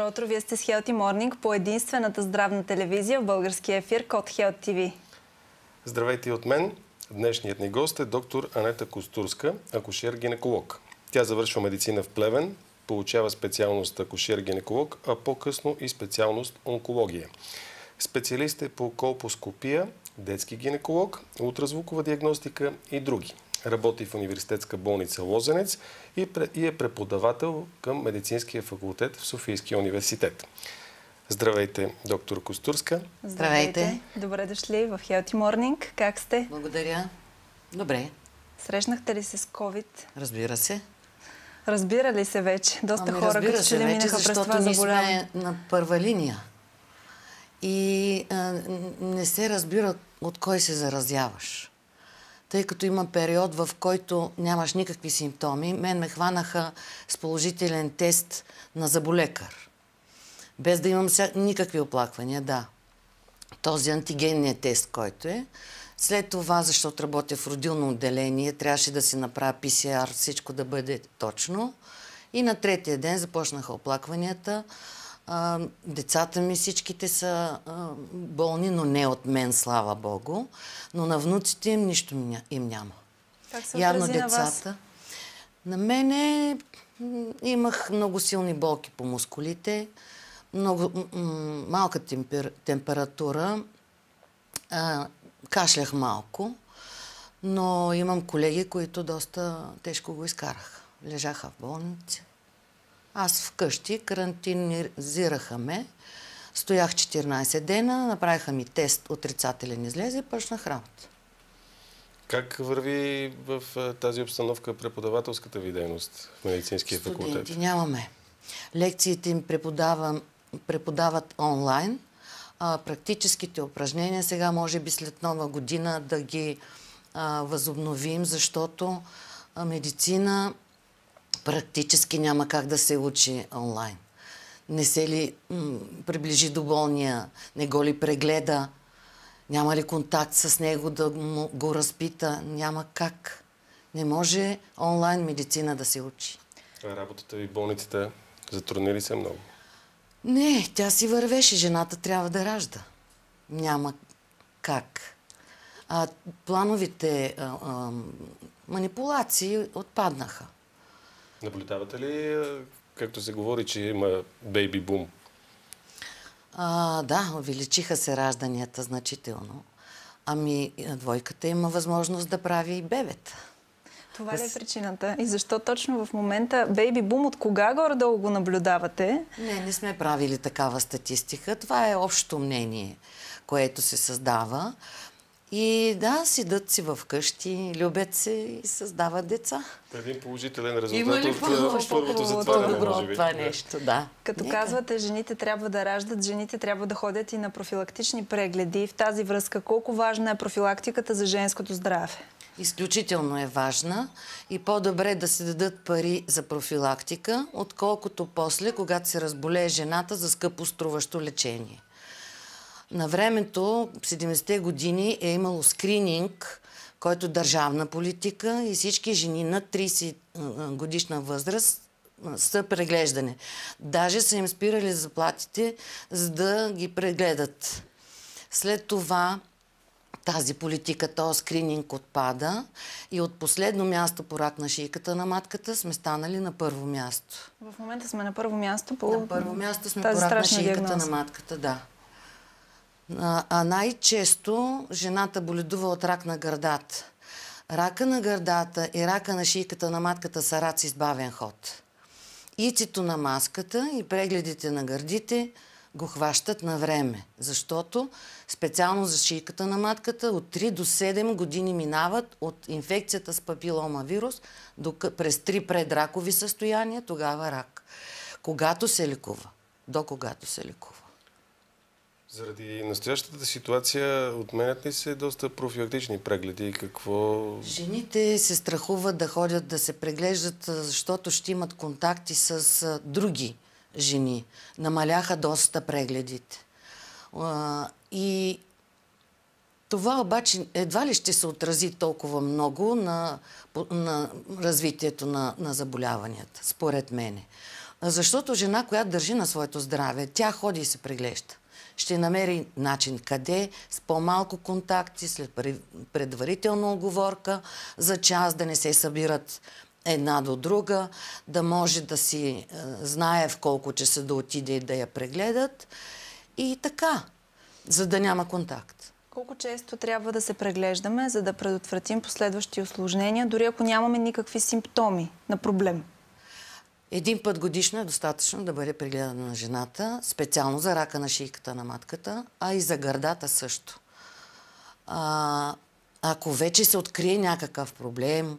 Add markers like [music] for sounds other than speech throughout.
Добро утро, вие сте с Healthy Morning по единствената здравна телевизия в българския ефир Код Health TV. Здравейте от мен. Днешният ни гост е доктор Анета Костурска, акушер-гинеколог. Тя завършва медицина в Плевен, получава специалност акушер-гинеколог, а по-късно и специалност онкология. Специалист е по колпоскопия, детски гинеколог, ултразвукова диагностика и други. Работи в университетска болница Лозенец – и е преподавател към Медицинския факултет в Софийския университет. Здравейте, доктор Костурска. Здравейте. Добре дошли в Healthy Morning. Как сте? Благодаря. Добре. Срещнахте ли се с COVID? Разбира се. Разбира ли се вече? Доста ами, хора като че ли минаха през това заболяване. Ние сме на първа линия. И а, не се разбира от кой се заразяваш тъй като има период, в който нямаш никакви симптоми. Мен ме хванаха с положителен тест на заболекар. Без да имам никакви оплаквания, да. Този антигенният е тест, който е. След това, защото работя в родилно отделение, трябваше да си направя ПСР, всичко да бъде точно. И на третия ден започнаха оплакванията. А, децата ми всичките са а, болни, но не от мен, слава Богу. Но на внуците им нищо им няма. Как се Явно децата. На, вас? на мене имах много силни болки по мускулите, много, малка темпер, температура, а, кашлях малко, но имам колеги, които доста тежко го изкарах. Лежаха в болници, аз вкъщи карантинизираха ме. Стоях 14 дена, направиха ми тест отрицателен излезе и пършнах работа. Как върви в тази обстановка преподавателската ви дейност в медицинския Студенти факултет? Студенти нямаме. Лекциите им преподавам, преподават онлайн. А, практическите упражнения сега може би след нова година да ги а, възобновим, защото медицина практически няма как да се учи онлайн. Не се ли приближи до болния, не го ли прегледа, няма ли контакт с него да го разпита, няма как. Не може онлайн медицина да се учи. А работата ви в болниците затрудни ли се много? Не, тя си вървеше. Жената трябва да ражда. Няма как. А плановите а, а, манипулации отпаднаха. Наблюдавате ли, е, както се говори, че има бейби бум? А, да, увеличиха се ражданията значително. Ами, двойката има възможност да прави и бебета. Това ли е причината? И защо точно в момента Бейби Бум от кога горе-долу го наблюдавате? Не, не сме правили такава статистика. Това е общо мнение, което се създава. И да, седат си вкъщи, любят се и създават деца. Един положителен резултат е, от първото затваряне, може би. това нещо, да. Като казвате, жените трябва да раждат, жените трябва да ходят и на профилактични прегледи. В тази връзка, колко важна е профилактиката за женското здраве? изключително е важна и по-добре да се дадат пари за профилактика, отколкото после, когато се разболее жената за скъпо струващо лечение. На времето, 70-те години, е имало скрининг, който е държавна политика и всички жени на 30 годишна възраст са преглеждане. Даже са им спирали заплатите, за да ги прегледат. След това тази политика, този скрининг отпада и от последно място по рак на шийката на матката сме станали на първо място. В момента сме на първо място по На първо място сме по рак на шийката диагноз. на матката, да. А най-често жената боледува от рак на гърдата. Рака на гърдата и рака на шийката на матката са раци с избавен ход. Ицито на маската и прегледите на гърдите го хващат на време, защото специално за шийката на матката от 3 до 7 години минават от инфекцията с папилома вирус до, през 3 предракови състояния, тогава рак. Когато се лекува? До когато се лекува? Заради настоящата ситуация отменят ли се доста профилактични прегледи и какво... Жените се страхуват да ходят да се преглеждат, защото ще имат контакти с други жени. Намаляха доста прегледите. И това обаче едва ли ще се отрази толкова много на, на развитието на, на заболяванията, според мене. Защото жена, която държи на своето здраве, тя ходи и се преглежда ще намери начин къде, с по-малко контакти, след предварителна оговорка за час, да не се събират една до друга, да може да си е, знае в колко часа да отиде и да я прегледат. И така, за да няма контакт. Колко често трябва да се преглеждаме, за да предотвратим последващи осложнения, дори ако нямаме никакви симптоми на проблем? Един път годишно е достатъчно да бъде прегледана на жената, специално за рака на шийката на матката, а и за гърдата също. А, ако вече се открие някакъв проблем,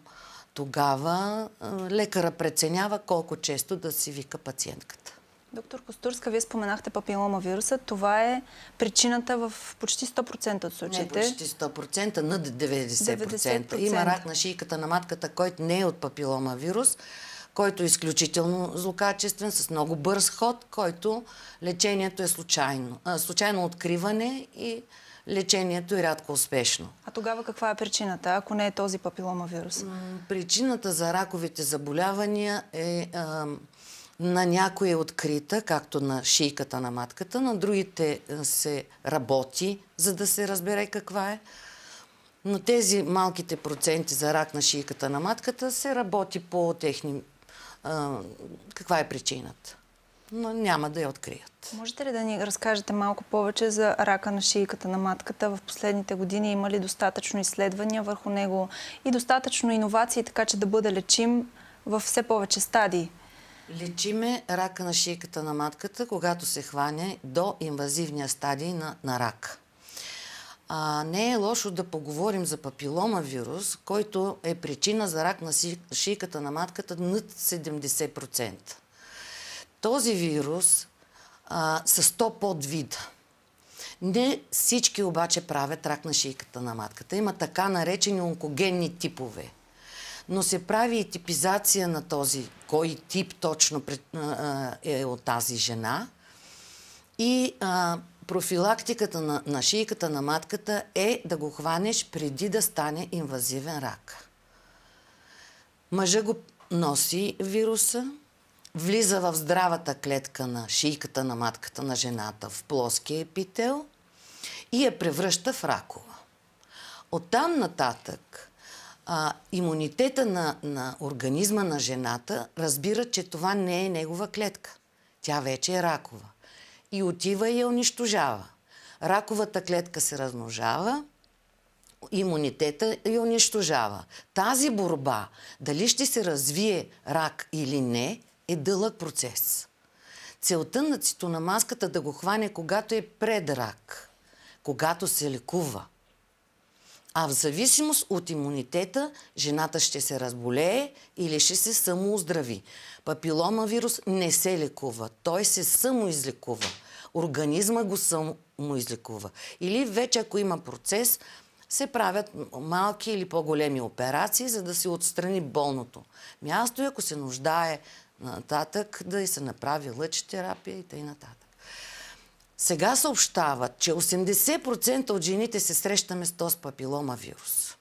тогава лекара преценява колко често да си вика пациентката. Доктор Костурска, вие споменахте папилома вируса. Това е причината в почти 100% от случаите. Не почти 100%, над 90%. 90%. Има рак на шийката на матката, който не е от папилома вирус който е изключително злокачествен, с много бърз ход, който лечението е случайно. случайно откриване и лечението е рядко успешно. А тогава каква е причината, ако не е този папиломавирус? Причината за раковите заболявания е... на някои е открита, както на шийката на матката, на другите се работи, за да се разбере каква е. Но тези малките проценти за рак на шийката на матката се работи по техни каква е причината. Но няма да я открият. Можете ли да ни разкажете малко повече за рака на шийката на матката? В последните години има ли достатъчно изследвания върху него и достатъчно иновации, така че да бъде лечим в все повече стадии? Лечиме рака на шийката на матката, когато се хване до инвазивния стадий на, на рак. А, не е лошо да поговорим за папилома вирус, който е причина за рак на шийката на матката над 70%. Този вирус а, са 100 подвида. Не всички обаче правят рак на шийката на матката. Има така наречени онкогенни типове. Но се прави и типизация на този, кой тип точно е от тази жена. И а, профилактиката на, на шийката на матката е да го хванеш преди да стане инвазивен рак. Мъжа го носи вируса, влиза в здравата клетка на шийката на матката на жената в плоския епител и я превръща в ракова. Оттам нататък а, имунитета на, на организма на жената разбира, че това не е негова клетка. Тя вече е ракова и отива и я унищожава. Раковата клетка се размножава, имунитета я унищожава. Тази борба, дали ще се развие рак или не, е дълъг процес. Целта на цитонамаската да го хване, когато е пред рак, когато се лекува. А в зависимост от имунитета, жената ще се разболее или ще се самооздрави. Папилома вирус не се лекува. Той се самоизлекува организма го самоизлекува. Или вече ако има процес, се правят малки или по-големи операции, за да се отстрани болното място и е, ако се нуждае нататък, да и се направи лъч терапия и т.н. Сега съобщават, че 80% от жените се срещаме с този папилома вирус.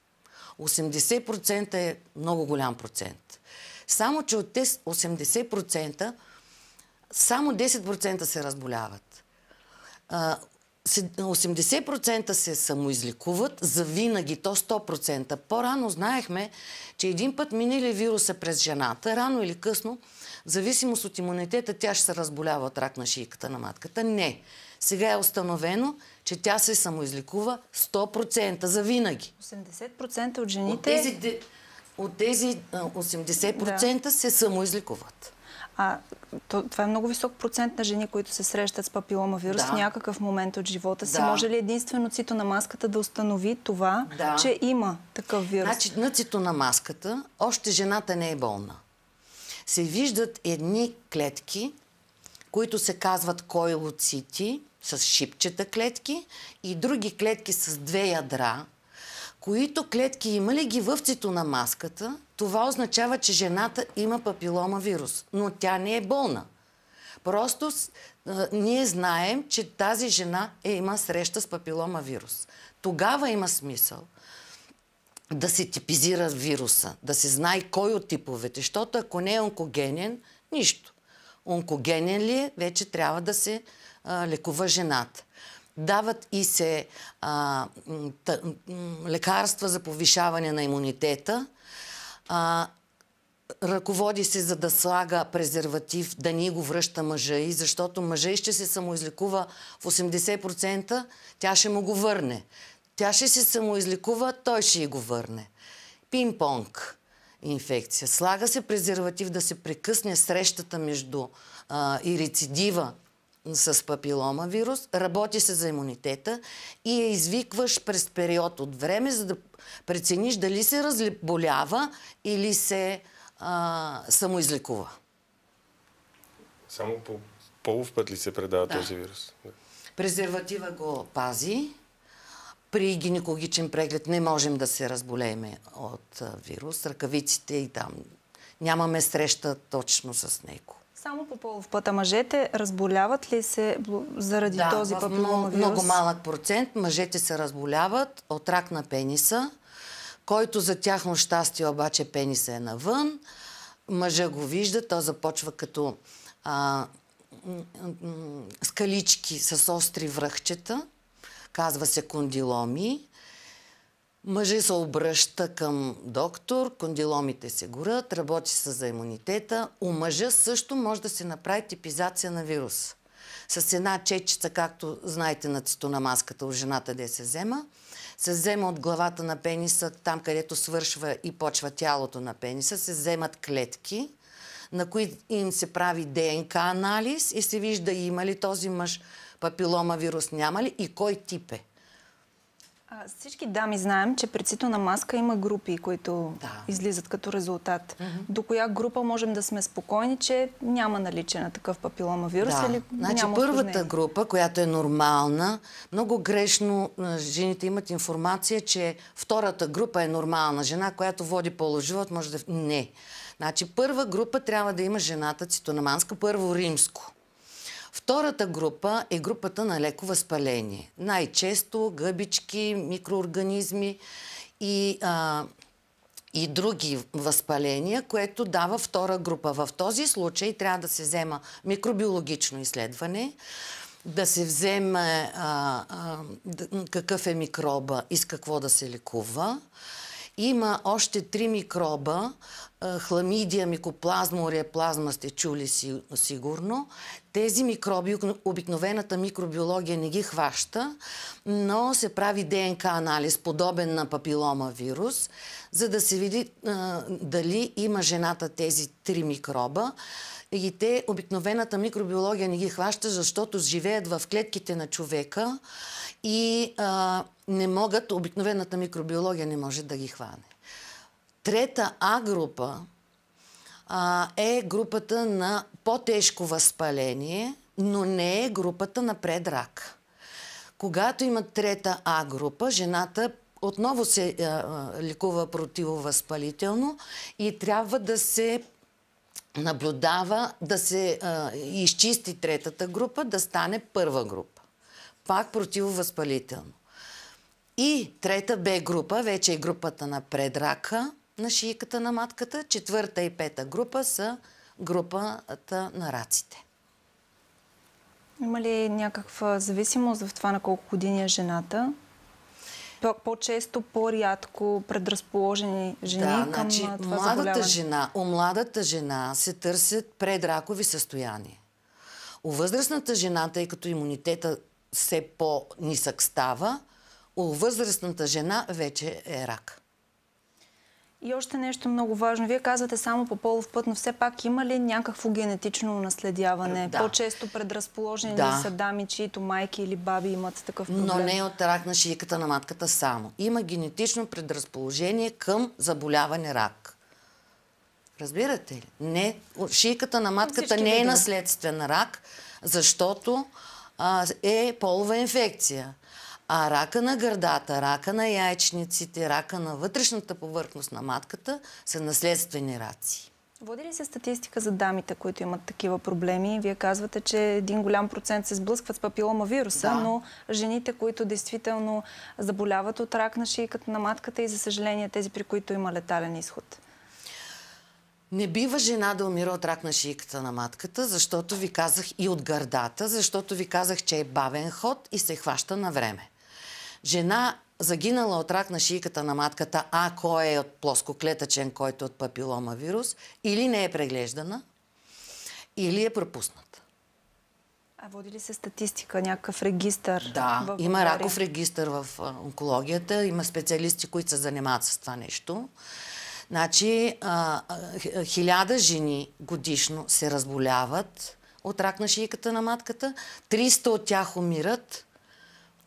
80% е много голям процент. Само, че от тези 80% само 10% се разболяват. 80% се самоизликуват за винаги, то 100%. По-рано знаехме, че един път мине ли вируса през жената, рано или късно, в зависимост от имунитета, тя ще се разболява от рак на шийката на матката. Не. Сега е установено, че тя се самоизликува 100% за винаги. 80% от жените... От тези, от тези 80% да. се самоизликуват. А, то, това е много висок процент на жени, които се срещат с папилома вирус да. в някакъв момент от живота си. Да. Може ли единствено цитонамаската да установи това, да. че има такъв вирус? Значи на цитонамаската още жената не е болна. Се виждат едни клетки, които се казват койлоцити, с шипчета клетки и други клетки с две ядра, които клетки има ли ги в цитонамаската, това означава, че жената има папилома вирус, но тя не е болна. Просто ние знаем, че тази жена е, има среща с папилома вирус. Тогава има смисъл да се типизира вируса, да се знае кой от типовете, защото ако не е онкогенен, нищо. Онкогенен ли е, вече трябва да се а, лекува жената. Дават и се а, та, лекарства за повишаване на имунитета, а, ръководи се за да слага презерватив, да ни го връща мъжа и, защото мъжа и ще се самоизликува в 80%, тя ще му го върне. Тя ще се самоизликува, той ще й го върне. Пинг-понг инфекция. Слага се презерватив да се прекъсне срещата между а, и рецидива с папилома вирус, работи се за имунитета и я извикваш през период от време, за да прецениш дали се разболява или се а, самоизлекува. Само по полов път ли се предава да. този вирус? Презерватива го пази. При гинекологичен преглед не можем да се разболееме от вирус. Ръкавиците и там нямаме среща точно с него. Само по полов път, а мъжете разболяват ли се заради да, този папиломавирус? Много, много малък процент мъжете се разболяват от рак на пениса, който за тяхно щастие обаче пениса е навън. Мъжа го вижда, то започва като а, скалички с остри връхчета, казва се кондиломи. Мъжи се обръща към доктор, кондиломите се горят, работи се за имунитета. У мъжа също може да се направи типизация на вирус. С една чечица, както знаете на цитонамаската у жената, де се взема, се взема от главата на пениса, там където свършва и почва тялото на пениса, се вземат клетки, на които им се прави ДНК анализ и се вижда има ли този мъж папилома вирус, няма ли и кой тип е. А, всички дами знаем, че при цитона маска има групи, които да. излизат като резултат. Mm-hmm. До коя група можем да сме спокойни, че няма наличие на такъв папиломавирус? Да. Или значи, няма първата осложнение? група, която е нормална, много грешно жените имат информация, че втората група е нормална. Жена, която води полуживот, може да... Не. Значи първа група трябва да има жената цитономанска, първо римско. Втората група е групата на леко възпаление. Най-често гъбички, микроорганизми и, а, и други възпаления, което дава втора група. В този случай трябва да се взема микробиологично изследване, да се вземе а, а, какъв е микроба и с какво да се лекува. Има още три микроба, е, хламидия, микоплазма, ореплазма, сте чули си, сигурно. Тези микроби, обикновената микробиология не ги хваща, но се прави ДНК анализ, подобен на папилома вирус, за да се види а, е, дали има жената тези три микроба. И те, обикновената микробиология не ги хваща, защото живеят в клетките на човека и а, не могат, обикновената микробиология не може да ги хване. Трета А група а, е групата на по-тежко възпаление, но не е групата на предрак. Когато има трета А група, жената отново се а, а, ликува противовъзпалително и трябва да се наблюдава, да се а, изчисти третата група, да стане първа група. Пак противовъзпалително. И трета Б група, вече е групата на предрака на шийката на матката. Четвърта и пета група са групата на раците. Има ли някаква зависимост в това на колко години е жената? по-често, по-рядко предразположени жени да, към значи, това младата жена, у младата жена се търсят предракови състояния. У възрастната жена, тъй като имунитета все по-нисък става, у възрастната жена вече е рак. И още нещо много важно. Вие казвате само по полов път, но все пак има ли някакво генетично наследяване? Да. По-често предразположени да. ли са дами, чието майки или баби имат такъв проблем? Но не е от рак на шийката на матката само. Има генетично предразположение към заболяване рак. Разбирате ли? Не, шийката на матката не е да. наследствен рак, защото а, е полова инфекция. А рака на гърдата, рака на яйчниците, рака на вътрешната повърхност на матката са наследствени раци. Води ли се статистика за дамите, които имат такива проблеми? Вие казвате, че един голям процент се сблъскват с папилома вируса, да. но жените, които действително заболяват от рак на шийката на матката и за съжаление тези, при които има летален изход. Не бива жена да умира от рак на шийката на матката, защото ви казах и от гърдата, защото ви казах, че е бавен ход и се хваща на време жена загинала от рак на шийката на матката, а кой е от плоскоклетъчен, който е от папилома вирус, или не е преглеждана, или е пропусната. А води ли се статистика, някакъв регистър? Да, има раков регистър в онкологията, има специалисти, които се занимават с това нещо. Значи, хиляда жени годишно се разболяват от рак на шийката на матката, 300 от тях умират,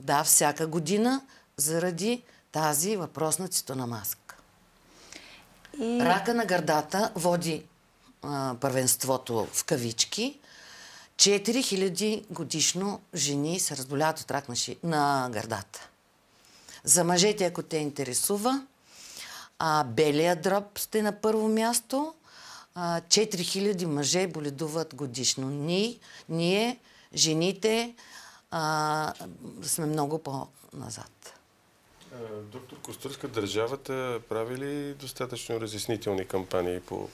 да, всяка година заради тази въпросна на маска. И... Рака на гърдата води а, първенството в кавички. 4000 годишно жени се разболяват от рак на, ши... на гърдата. За мъжете, ако те интересува, а, белия дроб сте на първо място. А, 4000 мъже боледуват годишно. Ни, ние жените, а, сме много по-назад. Е, доктор Костурска, държавата прави ли достатъчно разяснителни кампании по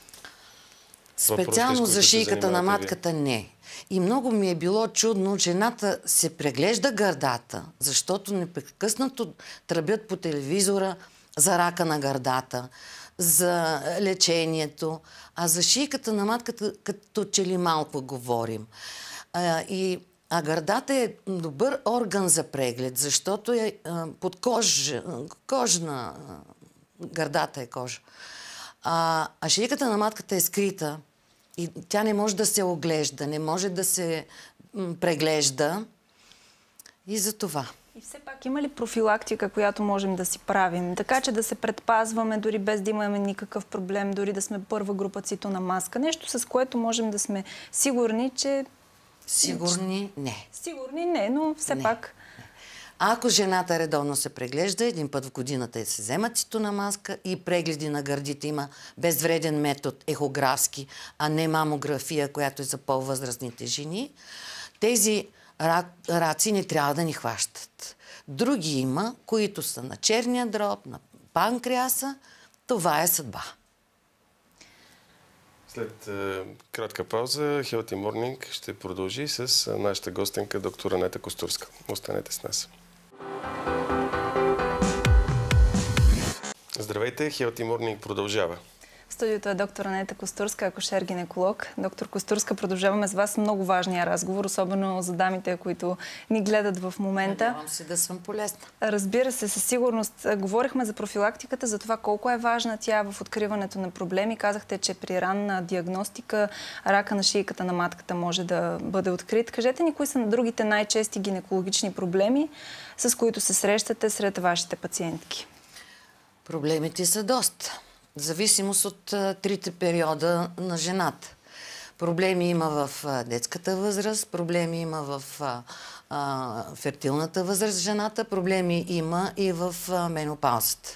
Специално за шийката на матката не. И много ми е било чудно, жената се преглежда гърдата, защото непрекъснато тръбят по телевизора за рака на гърдата, за лечението, а за шийката на матката като че ли малко говорим. И а гърдата е добър орган за преглед, защото е, е под кожа, е, кожна. Е, гърдата е кожа. А, а шийката на матката е скрита и тя не може да се оглежда, не може да се преглежда. И за това. И все пак има ли профилактика, която можем да си правим? Така че да се предпазваме, дори без да имаме никакъв проблем, дори да сме първа група цитона маска. Нещо, с което можем да сме сигурни, че Сигурни значи, не. Сигурни не, но все не. пак... А ако жената редовно се преглежда, един път в годината се взема на маска и прегледи на гърдите има безвреден метод ехографски, а не мамография, която е за по-възрастните жени, тези раци не трябва да ни хващат. Други има, които са на черния дроб, на панкреаса. Това е съдба. След е, кратка пауза Healthy Morning ще продължи с е, нашата гостенка доктора Нета Костурска. Останете с нас. Здравейте, Healthy Morning продължава. В студиото е доктор Анета Костурска, акушер-гинеколог. Е доктор Костурска, продължаваме с вас много важния разговор, особено за дамите, които ни гледат в момента. Надявам се да съм полезна. Разбира се, със сигурност. Говорихме за профилактиката, за това колко е важна тя в откриването на проблеми. Казахте, че при ранна диагностика рака на шийката на матката може да бъде открит. Кажете ни, кои са на другите най-чести гинекологични проблеми, с които се срещате сред вашите пациентки? Проблемите са доста в зависимост от трите периода на жената. Проблеми има в детската възраст, проблеми има в фертилната възраст жената, проблеми има и в менопаузата.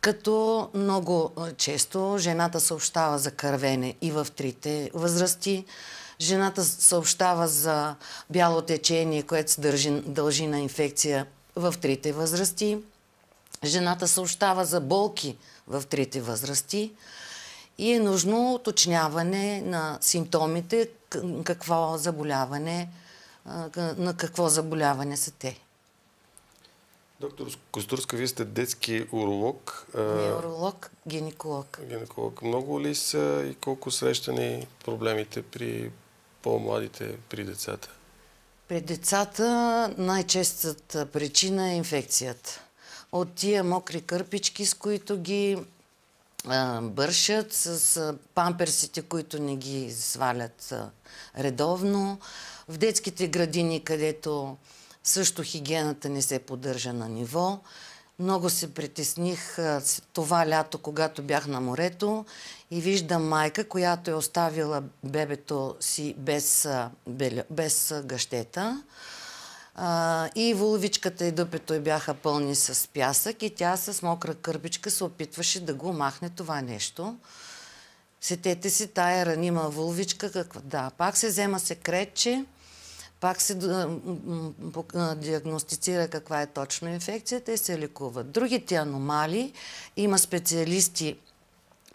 Като много често жената съобщава за кървене и в трите възрасти, жената съобщава за бяло течение, което се дължи, дължи на инфекция в трите възрасти, жената съобщава за болки – в трите възрасти и е нужно уточняване на симптомите, какво заболяване, на какво заболяване са те. Доктор Костурска, вие сте детски уролог. Не уролог, гинеколог. Гинеколог. Много ли са и колко срещани проблемите при по-младите, при децата? При децата най-честата причина е инфекцията от тия мокри кърпички, с които ги бършат, с памперсите, които не ги свалят редовно. В детските градини, където също хигиената не се поддържа на ниво. Много се притесних това лято, когато бях на морето и виждам майка, която е оставила бебето си без, без гъщета. А, и воловичката, и дупето бяха пълни с пясък и тя с мокра кърбичка се опитваше да го махне това нещо. Сетете си тая ранима воловичка, каква. Да, пак се взема секретче, пак се диагностицира каква е точно инфекцията и се лекува. Другите аномалии има специалисти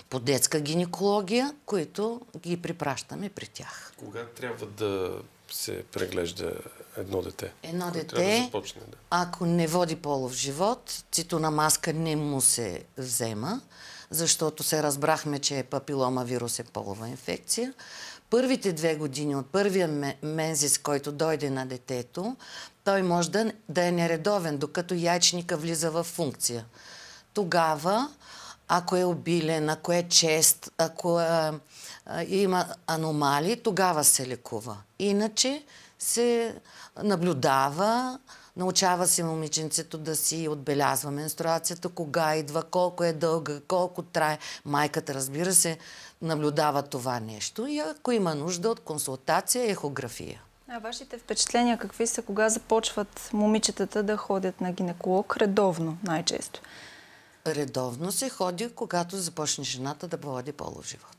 по детска гинекология, които ги припращаме при тях. Кога трябва да се преглежда едно дете. Едно дете, да започне, да. ако не води полов живот, цитона маска не му се взема, защото се разбрахме, че е папилома вирус е полова инфекция. Първите две години от първия мензис, който дойде на детето, той може да, да е нередовен, докато яйчника влиза в функция. Тогава, ако е обилен, ако е чест, ако е има аномали, тогава се лекува. Иначе се наблюдава, научава се момиченцето да си отбелязва менструацията, кога идва, колко е дълга, колко трае. Майката, разбира се, наблюдава това нещо и ако има нужда от консултация, ехография. А вашите впечатления какви са, кога започват момичетата да ходят на гинеколог редовно най-често? Редовно се ходи, когато започне жената да води полов живот.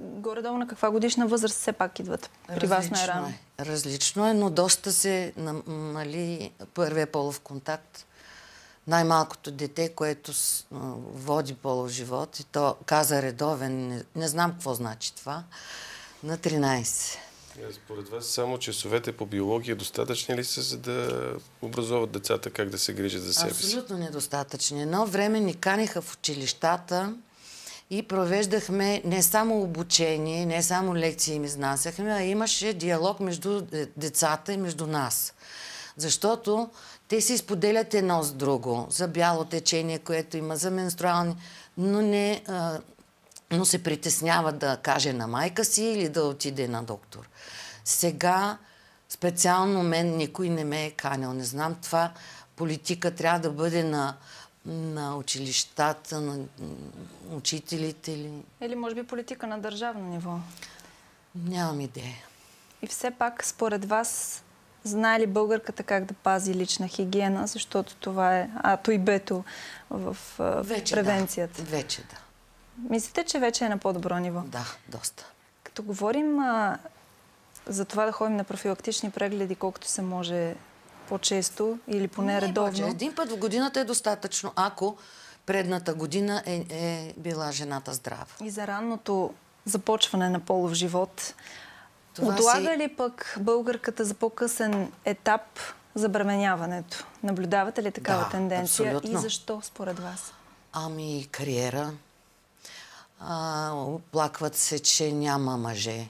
Горе-долу на каква годишна възраст все пак идват при Различно вас на рано Е. Различно е, но доста се намали първия полов контакт. Най-малкото дете, което с, води полов живот и то каза редовен, не, не знам какво значи това, на 13. Е, според вас само часовете по биология достатъчни ли са, за да образуват децата как да се грижат за себе си? Абсолютно недостатъчни. Едно време ни канеха в училищата и провеждахме не само обучение, не само лекции им изнасяхме, а имаше диалог между е, децата и между нас. Защото те си споделят едно с друго за бяло течение, което има, за менструални, но не а, но се притеснява да каже на майка си или да отиде на доктор. Сега специално мен никой не ме е канил. Не знам това. Политика трябва да бъде на на училищата, на учителите ли? Или може би политика на държавно ниво? Нямам идея. И все пак, според вас, знае ли българката как да пази лична хигиена, защото това е ато и бето в, в вече превенцията? Да. Вече да. Мислите, че вече е на по-добро ниво? Да, доста. Като говорим а, за това да ходим на профилактични прегледи колкото се може по-често или поне редовно. един път в годината е достатъчно, ако предната година е, е била жената здрава. И за ранното започване на полов живот. Това Отлага си... ли пък българката за по-късен етап забременяването? Наблюдавате ли такава да, тенденция? Абсолютно. И защо според вас? Ами кариера. А, оплакват се, че няма мъже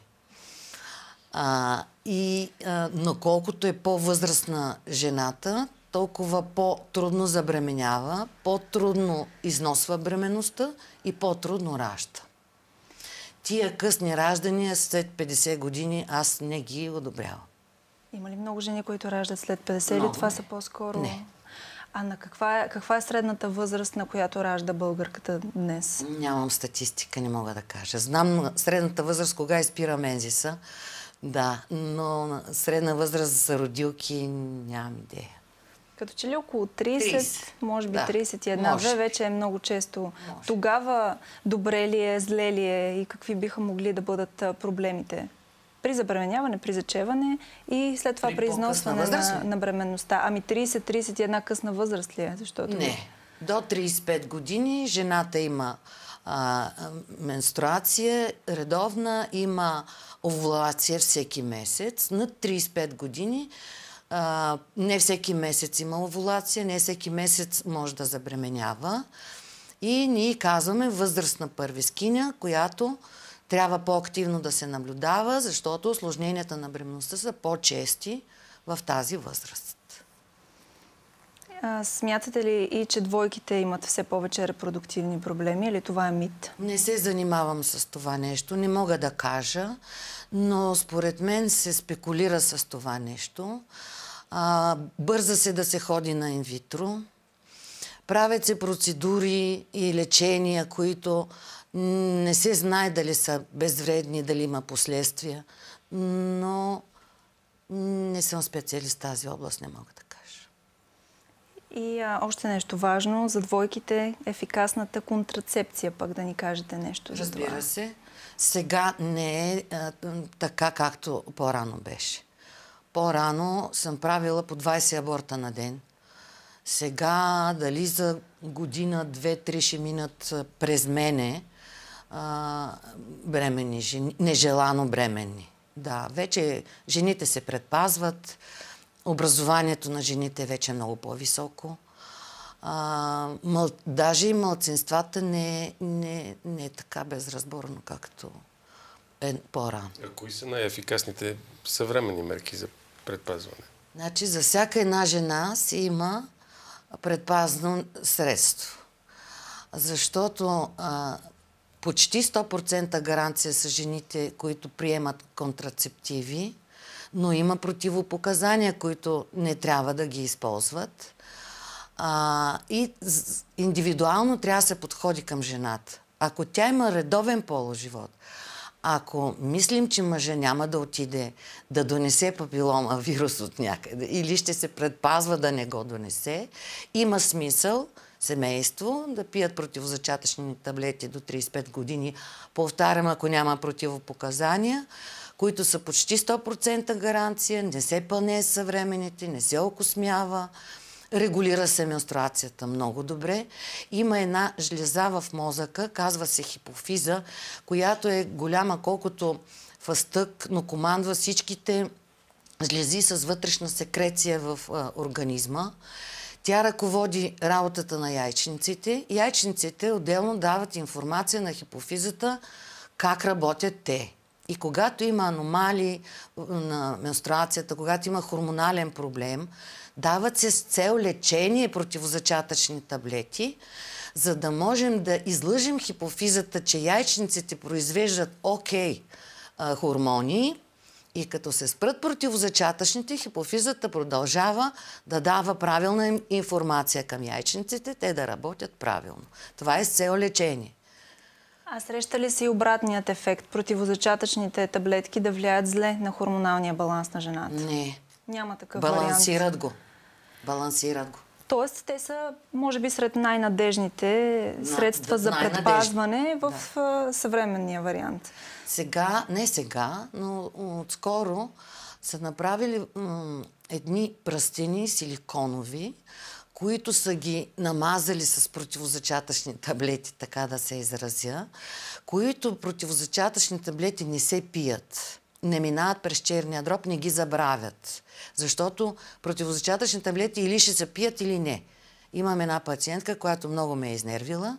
а, и, а, но колкото е по-възрастна жената, толкова по-трудно забременява, по-трудно износва бременността и по-трудно ражда. Тия късни раждания след 50 години аз не ги одобрявам. Има ли много жени, които раждат след 50 много или това не. са по-скоро? Не. А на каква е, каква е средната възраст, на която ражда българката днес? Нямам статистика, не мога да кажа. Знам средната възраст, кога изпира мензиса. Да, но на средна възраст за родилки нямам идея. Като че ли около 30, 30. може би да. 31-2 вече е много често. Може. Тогава добре ли е, зле ли е и какви биха могли да бъдат проблемите? при забременяване, при зачеване и след това при, при износване на, на бременността. Ами 30-31 късна възраст ли е? Защото... Не. До 35 години жената има а, менструация редовна, има овулация всеки месец, над 35 години. А, не всеки месец има овулация, не всеки месец може да забременява. И ние казваме възрастна първискиня, която трябва по-активно да се наблюдава, защото осложненията на бременността са по-чести в тази възраст. А, смятате ли и, че двойките имат все повече репродуктивни проблеми или това е мит? Не се занимавам с това нещо, не мога да кажа, но според мен се спекулира с това нещо. А, бърза се да се ходи на инвитро. Правят се процедури и лечения, които не се знае дали са безвредни, дали има последствия, но не съм специалист в тази област, не мога да и а, още нещо важно за двойките е ефикасната контрацепция, пък да ни кажете нещо за това. Разбира се. Сега не е а, така, както по-рано беше. По-рано съм правила по 20 аборта на ден. Сега, дали за година, две, три ще минат през мене а, бремени, жени, нежелано бременни. Да, вече жените се предпазват образованието на жените е вече е много по-високо. Мъл... Даже и мълцинствата не, не, не е така безразборно, както е по-рано. А кои са най-ефикасните съвременни мерки за предпазване? Значи за всяка една жена си има предпазно средство. Защото а, почти 100% гаранция са жените, които приемат контрацептиви, но има противопоказания, които не трябва да ги използват. А, и индивидуално трябва да се подходи към жената. Ако тя има редовен положивот, ако мислим, че мъжа няма да отиде да донесе папилома [laughs] вирус от някъде или ще се предпазва да не го донесе, има смисъл семейство да пият противозачатъчни таблети до 35 години. Повтарям, ако няма противопоказания, които са почти 100% гаранция, не се пълне с съвременните, не се окосмява, регулира се менструацията много добре. Има една жлеза в мозъка, казва се хипофиза, която е голяма колкото фъстък, но командва всичките жлези с вътрешна секреция в а, организма. Тя ръководи работата на яйчниците. Яйчниците отделно дават информация на хипофизата как работят те. И когато има аномали на менструацията, когато има хормонален проблем, дават се с цел лечение противозачатъчни таблети, за да можем да излъжим хипофизата, че яйчниците произвеждат окей okay, хормони и като се спрат противозачатъчните, хипофизата продължава да дава правилна информация към яйчниците, те да работят правилно. Това е с цел лечение. А среща ли се и обратният ефект? Противозачатъчните таблетки да влияят зле на хормоналния баланс на жената? Не. Няма такъв Балансират вариант. го. Балансират го. Тоест, те са, може би, сред най-надежните средства за предпазване в да. съвременния вариант. Сега, не сега, но отскоро са направили едни пръстени силиконови, които са ги намазали с противозачатъчни таблети, така да се изразя, които противозачатъчни таблети не се пият, не минават през черния дроб, не ги забравят. Защото противозачатъчни таблети или ще се пият, или не. Имам една пациентка, която много ме е изнервила.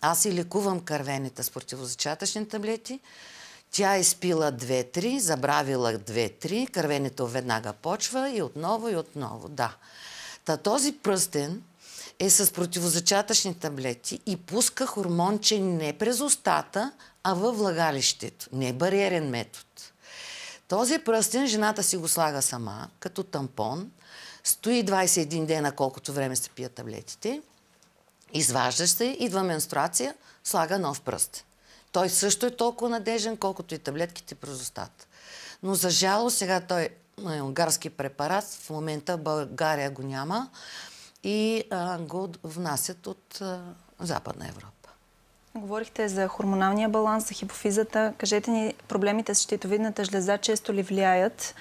Аз и лекувам кървените с противозачатъчни таблети. Тя изпила е 2-3, забравила 2-3, кървенето веднага почва и отново, и отново, да. Та този пръстен е с противозачатъчни таблети и пуска хормонче не е през устата, а във влагалището. Не е бариерен метод. Този пръстен жената си го слага сама, като тампон, стои 21 дена, колкото време се пият таблетите, изваждаш се, идва менструация, слага нов пръстен. Той също е толкова надежен, колкото и таблетките през устата. Но за жало сега той унгарски препарат. В момента България го няма и а, го внасят от а, Западна Европа. Говорихте за хормоналния баланс, за хипофизата. Кажете ни, проблемите с щитовидната жлеза често ли влияят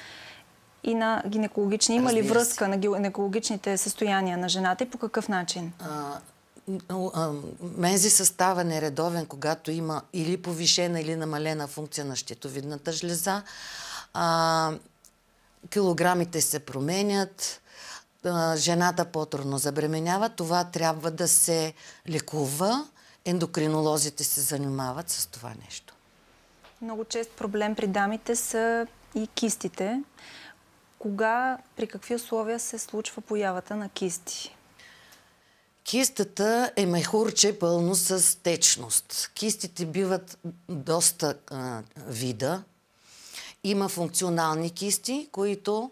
и на гинекологични? Има ли връзка на гинекологичните състояния на жената и по какъв начин? А, мензиса става нередовен, когато има или повишена, или намалена функция на щитовидната жлеза. А, килограмите се променят, жената по-трудно забременява, това трябва да се лекува. Ендокринолозите се занимават с това нещо. Много чест проблем при дамите са и кистите. Кога, при какви условия се случва появата на кисти? Кистата е мехурче пълно с течност. Кистите биват доста а, вида, има функционални кисти, които,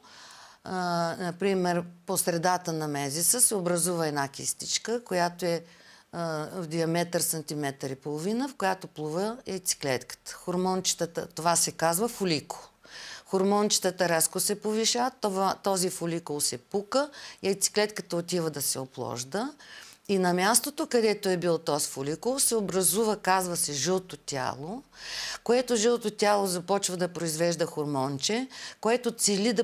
а, например, по средата на мезиса се образува една кистичка, която е а, в диаметър сантиметър и половина, в която плува яйцеклетката. Хормончетата, това се казва фолико. Хормончетата резко се повишават, този фоликол се пука, яйцеклетката отива да се опложда. И на мястото, където е бил този фоликул, се образува, казва се, жълто тяло, което жълто тяло започва да произвежда хормонче, което цели да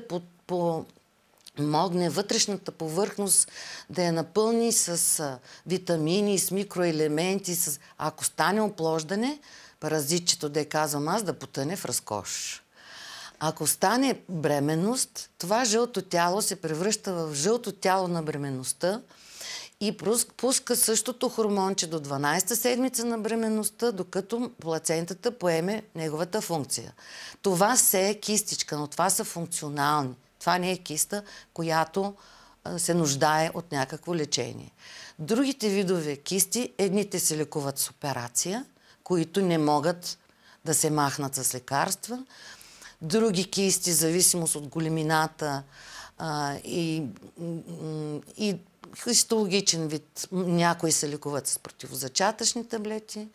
помогне вътрешната повърхност да я напълни с витамини, с микроелементи, с... ако стане оплождане, паразитчето, да я казвам аз, да потъне в разкош. Ако стане бременност, това жълто тяло се превръща в жълто тяло на бременността, и пуска същото хормонче до 12-та седмица на бременността, докато плацентата поеме неговата функция. Това се е кистичка, но това са функционални. Това не е киста, която се нуждае от някакво лечение. Другите видове кисти, едните се лекуват с операция, които не могат да се махнат с лекарства. Други кисти, зависимост от големината а, и, и хистологичен вид. Някои се лекуват с противозачатъчни таблети.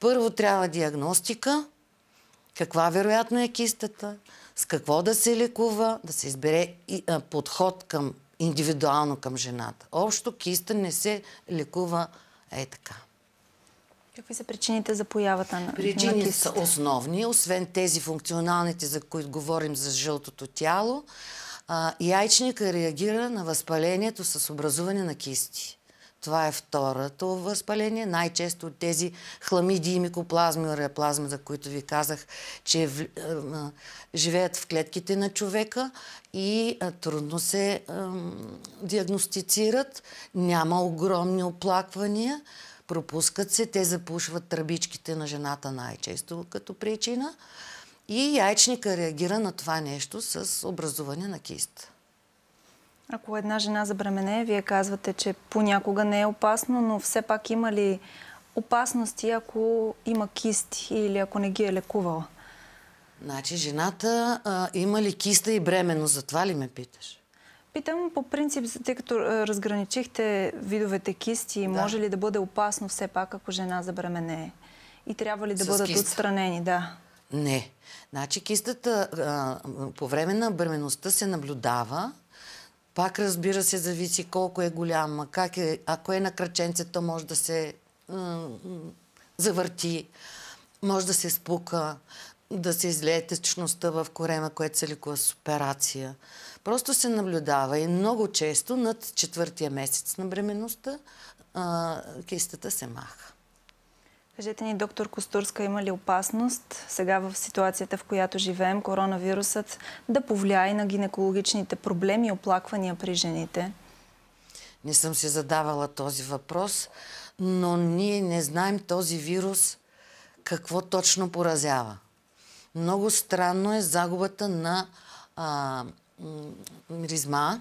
Първо трябва диагностика. Каква вероятно е кистата? С какво да се лекува? Да се избере подход към, индивидуално към жената. Общо киста не се лекува е така. Какви са причините за появата на Причини на са основни, освен тези функционалните, за които говорим за жълтото тяло. А, яйчника реагира на възпалението с образуване на кисти. Това е второто възпаление. Най-често от тези хламиди и микоплазми, ореоплазми, за които ви казах, че в, а, е, е, живеят в клетките на човека и а, е, трудно се диагностицират. Няма огромни оплаквания. Пропускат се, те запушват тръбичките на жената най-често като причина. И яйчника реагира на това нещо с образуване на кист. Ако една жена забремене, вие казвате, че понякога не е опасно, но все пак има ли опасности, ако има кисти или ако не ги е лекувала? Значи, жената а, има ли киста и бременно, за това ли ме питаш? Питам по принцип, тъй като разграничихте видовете кисти, да. може ли да бъде опасно все пак, ако жена забременее? И трябва ли да С бъдат киста. отстранени? Да. Не. Значи кистата а, по време на бременността се наблюдава. Пак разбира се, зависи колко е голяма, как е, ако е на кръченце, то може да се завърти, може да се спука, да се излее течността в корема, което се лекува с операция. Просто се наблюдава и много често над четвъртия месец на бременността а, кистата се маха. Кажете ни, доктор Костурска, има ли опасност сега в ситуацията, в която живеем, коронавирусът, да повлияе на гинекологичните проблеми и оплаквания при жените? Не съм си задавала този въпрос, но ние не знаем този вирус какво точно поразява. Много странно е загубата на а, миризма.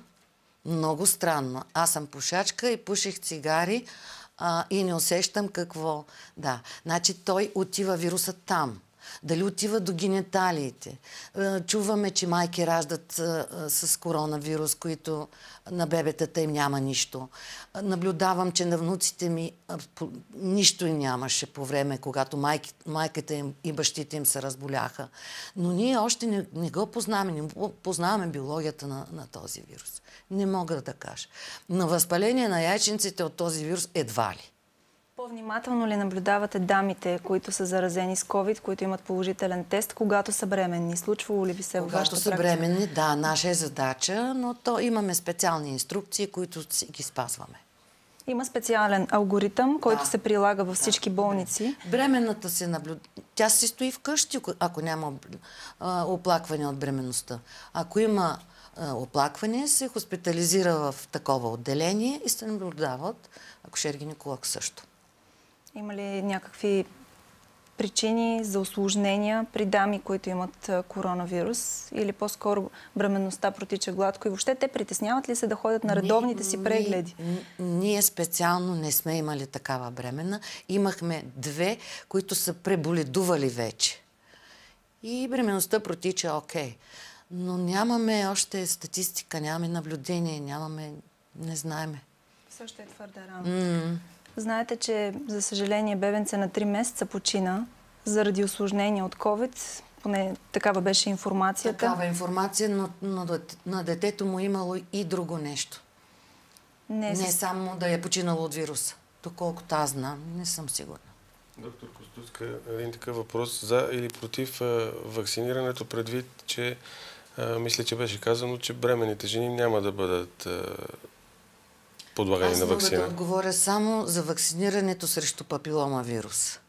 Много странно. Аз съм пушачка и пуших цигари, а, и не усещам какво. Да, значи той отива вируса там. Дали отива до гениталиите? Е, чуваме, че майки раждат а, е, е, с коронавирус, които на бебетата им няма нищо. Наблюдавам, че на внуците ми а, по, нищо им нямаше по време, когато майки, майката им и бащите им се разболяха. Но ние още не, не го познаваме, не познаваме биологията на, на този вирус. Не мога да кажа. На възпаление на яйчниците от този вирус едва ли. По-внимателно ли наблюдавате дамите, които са заразени с COVID, които имат положителен тест, когато са бременни? Случвало ли ви се в в Когато са практика? бременни, да, наша е задача, но то имаме специални инструкции, които ги спазваме. Има специален алгоритъм, който да. се прилага във всички да. болници. Бременната се наблюдава. Тя си стои вкъщи, ако няма оплакване от бременността. Ако има оплакване, се хоспитализира в такова отделение и се наблюдават акушер-гинеколог също. Има ли някакви причини за осложнения при дами, които имат коронавирус? Или по-скоро бременността протича гладко? И въобще те притесняват ли се да ходят на редовните си прегледи? Ние, специално не сме имали такава бремена. Имахме две, които са преболедували вече. И бременността протича окей. Okay. Но нямаме още статистика, нямаме наблюдение, нямаме, не знаеме. Също е твърде рано. Mm. Знаете, че за съжаление бебенце на 3 месеца почина заради осложнения от COVID. Поне такава беше информацията. Такава информация, но на, на детето му е имало и друго нещо. Не, не с... само да е починало от вируса. Доколкото аз знам, не съм сигурна. Доктор Костуска, един такъв въпрос за или против вакцинирането предвид, че мисля, че беше казано, че бременните жени няма да бъдат а, подлагани Аз на вакцина. Аз мога да отговоря само за вакцинирането срещу папилома вирус.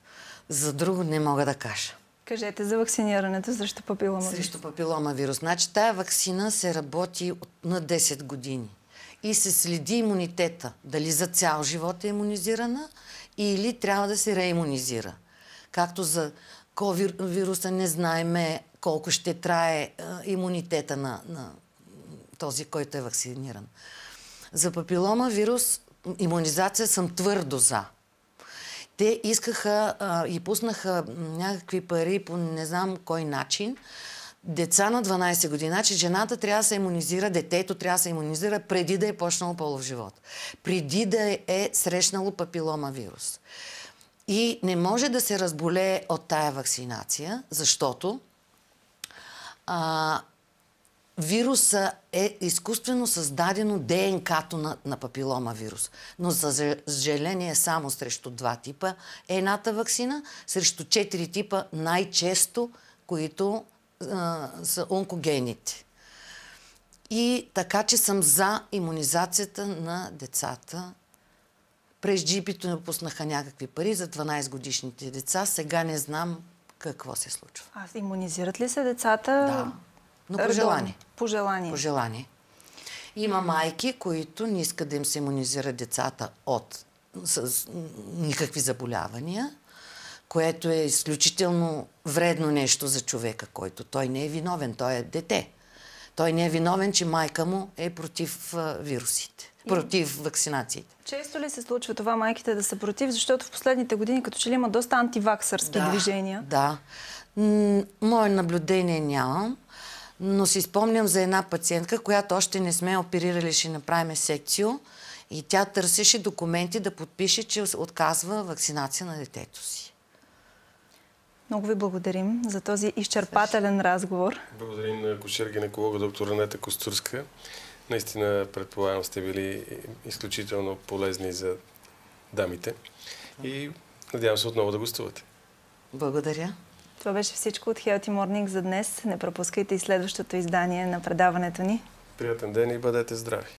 За друго не мога да кажа. Кажете за вакцинирането срещу папилома вирус. Срещу папилома вирус. Значи тая вакцина се работи на 10 години и се следи имунитета. Дали за цял живот е иммунизирана или трябва да се реимунизира. Както за COVID вируса не знаеме колко ще трае имунитета на, на този, който е вакциниран. За папилома вирус иммунизация съм твърдо за. Те искаха а, и пуснаха някакви пари по не знам кой начин. Деца на 12 година, че жената трябва да се иммунизира, детето трябва да се иммунизира преди да е почнало полов живот. Преди да е срещнало папилома вирус. И не може да се разболее от тая вакцинация, защото а, вируса е изкуствено създадено ДНК-то на, на папилома вирус. Но за съжаление само срещу два типа е едната вакцина, срещу четири типа най-често, които а, са онкогените. И така, че съм за иммунизацията на децата. През джипито не пуснаха някакви пари за 12 годишните деца. Сега не знам какво се случва. А иммунизират ли се децата? Да, но по желание. По желание. По желание. Има майки, които не искат да им се иммунизират децата от с никакви заболявания, което е изключително вредно нещо за човека, който той не е виновен, той е дете. Той не е виновен, че майка му е против вирусите против вакцинациите. Често ли се случва това майките да са против? Защото в последните години като че ли има доста антиваксърски да, движения. Да. Мое наблюдение нямам, но си спомням за една пациентка, която още не сме оперирали, ще направим секцио. И тя търсеше документи да подпише, че отказва вакцинация на детето си. Много ви благодарим за този изчерпателен разговор. Благодарим на кошер гинеколога доктор Анета Костурска. Наистина, предполагам, сте били изключително полезни за дамите. И надявам се отново да гостувате. Благодаря. Това беше всичко от Healthy Morning за днес. Не пропускайте и следващото издание на предаването ни. Приятен ден и бъдете здрави!